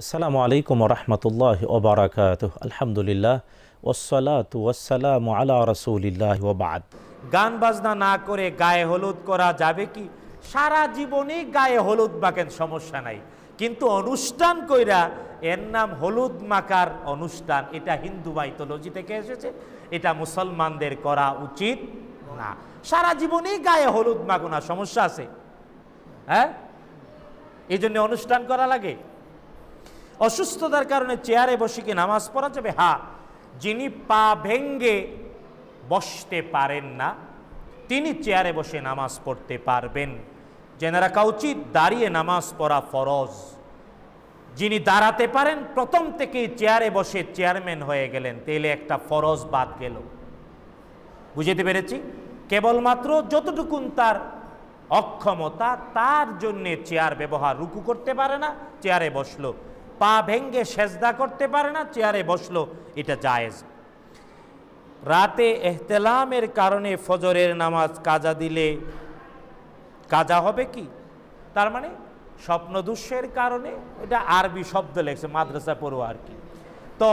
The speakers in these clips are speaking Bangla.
আসসালামু আলাইকুম রহমতুল্লাহ ওবরাকাত আলহামদুলিল্লাহ ওসলাত ওসালাম আলা রসুলিল্লাহ ওবাদ গান বাজনা না করে গায়ে হলুদ করা যাবে কি সারা জীবনে গায়ে হলুদ মাখেন সমস্যা নাই কিন্তু অনুষ্ঠান কইরা এর নাম হলুদ মাকার অনুষ্ঠান এটা হিন্দু মাইথোলজি থেকে এসেছে এটা মুসলমানদের করা উচিত না সারা জীবনেই গায়ে হলুদ মাখো না সমস্যা আছে হ্যাঁ এই জন্য অনুষ্ঠান করা লাগে অসুস্থতার কারণে চেয়ারে বসে কি নামাজ পড়া যাবে হ্যাঁ যিনি পা ভেঙ্গে বসতে পারেন না তিনি চেয়ারে বসে নামাজ পড়তে পারবেন জেনে রাখা উচিত দাঁড়িয়ে নামাজ পড়া ফরজ যিনি দাঁড়াতে পারেন প্রথম থেকেই চেয়ারে বসে চেয়ারম্যান হয়ে গেলেন তেলে একটা ফরজ বাদ গেল বুঝতে পেরেছি কেবলমাত্র যতটুকুন তার অক্ষমতা তার জন্যে চেয়ার ব্যবহার রুকু করতে পারে না চেয়ারে বসলো পা ভেঙ্গে সেজদা করতে পারে না চেয়ারে বসলো এটা জায়েজ রাতে এহতেলামের কারণে ফজরের নামাজ কাজা দিলে কাজা হবে কি তার মানে স্বপ্নদুষ্যের কারণে এটা আরবি শব্দ লেগেছে মাদ্রাসা পড়ুয়া আর কি তো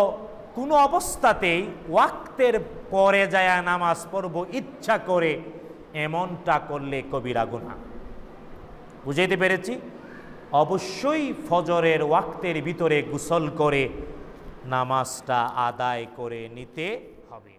কোনো অবস্থাতেই ওয়াক্তের পরে যায়া নামাজ পড়ব ইচ্ছা করে এমনটা করলে কবিরা গুনা বুঝাইতে পেরেছি অবশ্যই ফজরের ওয়াক্তের ভিতরে গোসল করে নামাজটা আদায় করে নিতে হবে